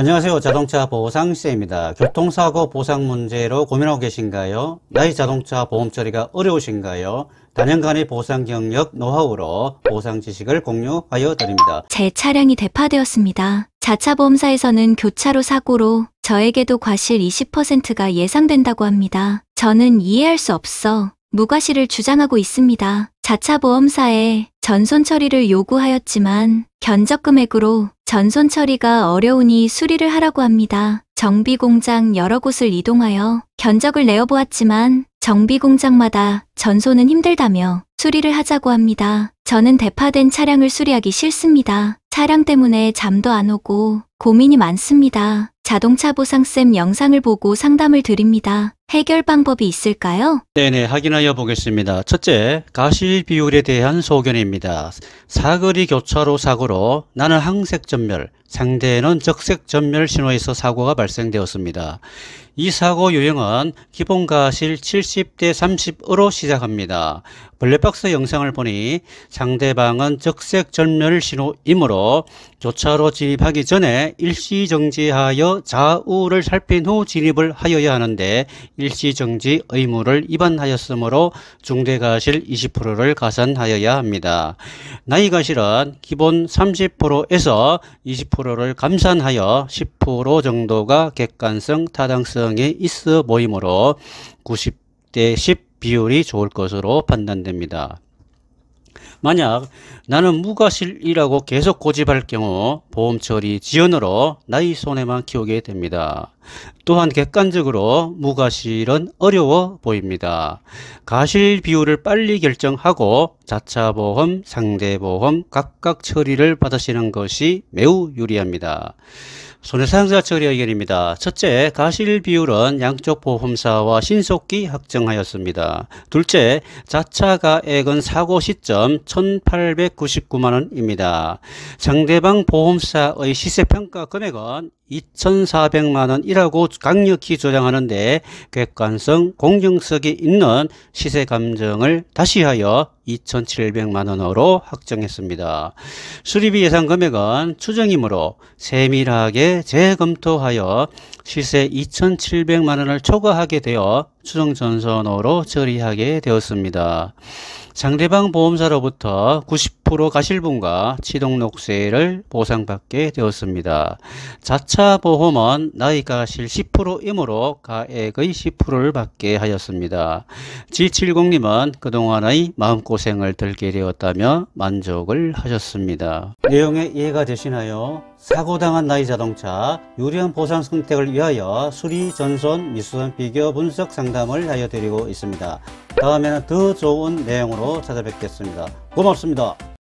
안녕하세요. 자동차 보상쌤입니다. 교통사고 보상 문제로 고민하고 계신가요? 나의 자동차 보험 처리가 어려우신가요? 단연간의 보상 경력 노하우로 보상 지식을 공유하여 드립니다. 제 차량이 대파되었습니다. 자차 보험사에서는 교차로 사고로 저에게도 과실 20%가 예상된다고 합니다. 저는 이해할 수 없어 무과실을 주장하고 있습니다. 자차 보험사에 전손 처리를 요구하였지만 견적 금액으로 전선 처리가 어려우니 수리를 하라고 합니다. 정비 공장 여러 곳을 이동하여 견적을 내어 보았지만 정비 공장마다 전손은 힘들다며 수리를 하자고 합니다. 저는 대파된 차량을 수리하기 싫습니다. 차량 때문에 잠도 안 오고 고민이 많습니다. 자동차 보상쌤 영상을 보고 상담을 드립니다. 해결 방법이 있을까요? 네네, 확인하여 보겠습니다. 첫째, 가시 비율에 대한 소견입니다. 사거리 교차로 사고로 나는 항색 전멸, 상대는 적색 전멸 신호에서 사고가 발생되었습니다. 이 사고 유형은 기본 가실 70대 30으로 시작합니다. 블랙박스 영상을 보니 상대방은 적색 전멸 신호이므로 교차로 진입하기 전에 일시 정지하여 좌우를 살핀 후 진입을 하여야 하는데 일시 정지 의무를 위반 상환하였으므로 중대가실 20%를 가산하여야 합니다. 나이가실은 기본 30%에서 20%를 감산하여 10% 정도가 객관성 타당성이 있어 보이므로 90대 10 비율이 좋을 것으로 판단됩니다. 만약 나는 무과실이라고 계속 고집할 경우 보험 처리 지연으로 나의 손해만 키우게 됩니다. 또한 객관적으로 무과실은 어려워 보입니다. 가실 비율을 빨리 결정하고 자차 보험, 상대 보험 각각 처리를 받으시는 것이 매우 유리합니다. 손해상자 처리 의견입니다. 첫째, 가실 비율은 양쪽 보험사와 신속히 확정하였습니다. 둘째, 자차 가액은 사고 시점 1,899만원입니다. 상대방 보험사의 시세평가 금액은 2,400만 원이라고 강력히 주장하는데 객관성, 공정성이 있는 시세 감정을 다시하여 2,700만 원으로 확정했습니다. 수리비 예상 금액은 추정이므로 세밀하게 재검토하여 시세 2,700만 원을 초과하게 되어 추정전선으로 처리하게 되었습니다. 상대방 보험사로부터 90% 가실분과 취등록세를 보상받게 되었습니다. 자차 보험은 나이가실 10%이므로 가액의 10%를 받게 하였습니다. G70님은 그동안의 마음고생을 들게 되었다며 만족을 하셨습니다. 내용에 이해가 되시나요? 사고당한 나의 자동차 유리한 보상 선택을 위하여 수리, 전손, 미수선 비교 분석 상담을 하여 드리고 있습니다. 다음에는 더 좋은 내용으로 찾아뵙겠습니다. 고맙습니다.